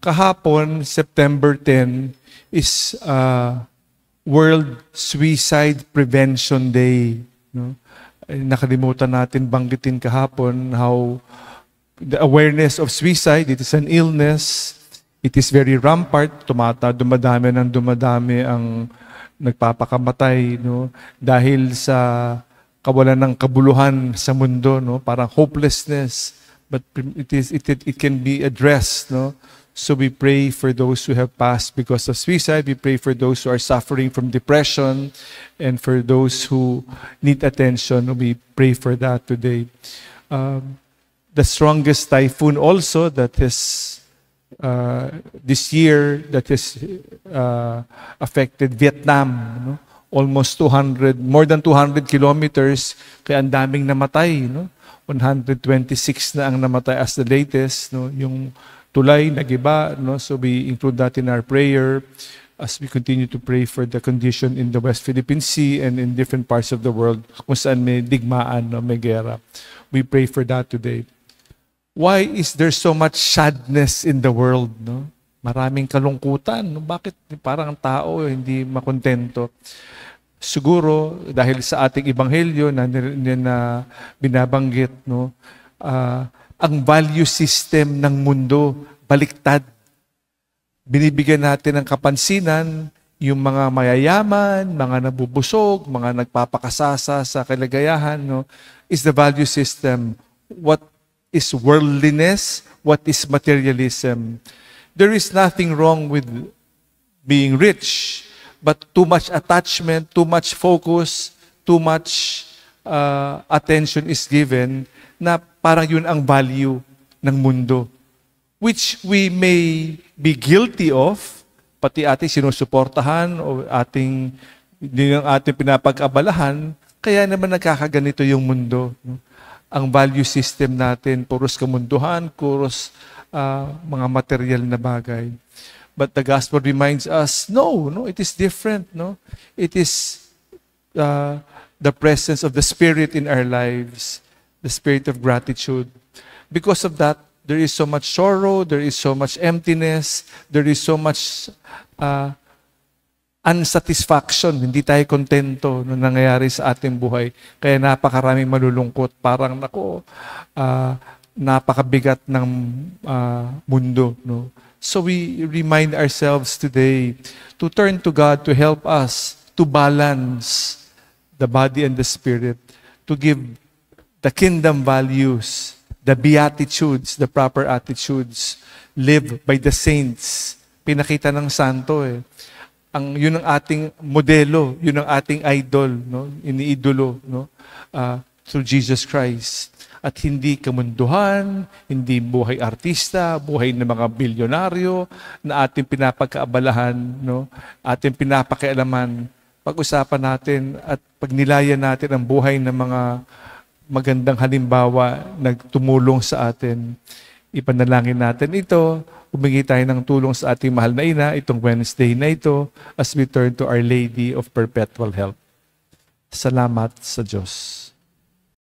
kahapon, September 10, is uh, World Suicide Prevention Day. No? Eh, nakalimutan natin banggitin kahapon how the awareness of suicide, it is an illness, it is very rampant, tumata, dumadami ng dumadami ang nagpapakamatay. No? Dahil sa kawalan ng kabuluhan sa mundo, no? parang hopelessness, but it, is, it, it, it can be addressed. No? So we pray for those who have passed because of suicide. We pray for those who are suffering from depression and for those who need attention. We pray for that today. Um, the strongest typhoon also that has uh, this year that has uh, affected Vietnam. No? Almost 200, more than 200 kilometers. Kaya ang daming namatay. No? 126 na ang namatay as the latest. No? Yung tulay, nagiba. No? So we include that in our prayer as we continue to pray for the condition in the West Philippine Sea and in different parts of the world kung saan may digmaan, no? may gera. We pray for that today. Why is there so much sadness in the world? No? Maraming kalungkutan. No? Bakit parang ang tao hindi makontento? Siguro dahil sa ating ebanghelyo na, na binabanggit, no? Uh, ang value system ng mundo baliktad. Binibigyan natin ng kapansinan yung mga mayayaman, mga nabubusog, mga nagpapakasasa sa kaligayahan. no, is the value system. What is worldliness? What is materialism? There is nothing wrong with being rich, but too much attachment, too much focus, too much uh, attention is given na parang yun ang value ng mundo. Which we may be guilty of, pati ating sinusuportahan o ating, hindi ang ating pinapag-abalahan, kaya naman nagkakaganito yung mundo. Ang value system natin, puros kamunduhan, puros uh, mga material na bagay. But the gospel reminds us, no, no, it is different, no? It is uh, the presence of the Spirit in our lives the spirit of gratitude. Because of that, there is so much sorrow, there is so much emptiness, there is so much uh, unsatisfaction. Hindi tayo kontento nung nangyayari sa ating buhay. Kaya napakaraming malulungkot. Parang, nako, uh, napakabigat ng uh, mundo. No? So we remind ourselves today to turn to God to help us to balance the body and the spirit, to give the kingdom values, the beatitudes, the proper attitudes, live by the saints. Pinakita ng santo eh. Ang, yun ang ating modelo, yun ang ating idol, no? iniidolo no? Uh, through Jesus Christ. At hindi kamunduhan, hindi buhay artista, buhay ng mga bilyonaryo na ating pinapagkaabalahan, no? ating pinapakialaman. Pag-usapan natin at pagnilayan natin ang buhay ng mga magandang halimbawa nagtumulong sa atin. Ipanalangin natin ito. Humingi tayo ng tulong sa ating mahal na ina itong Wednesday na ito as we turn to Our Lady of Perpetual Help. Salamat sa Diyos.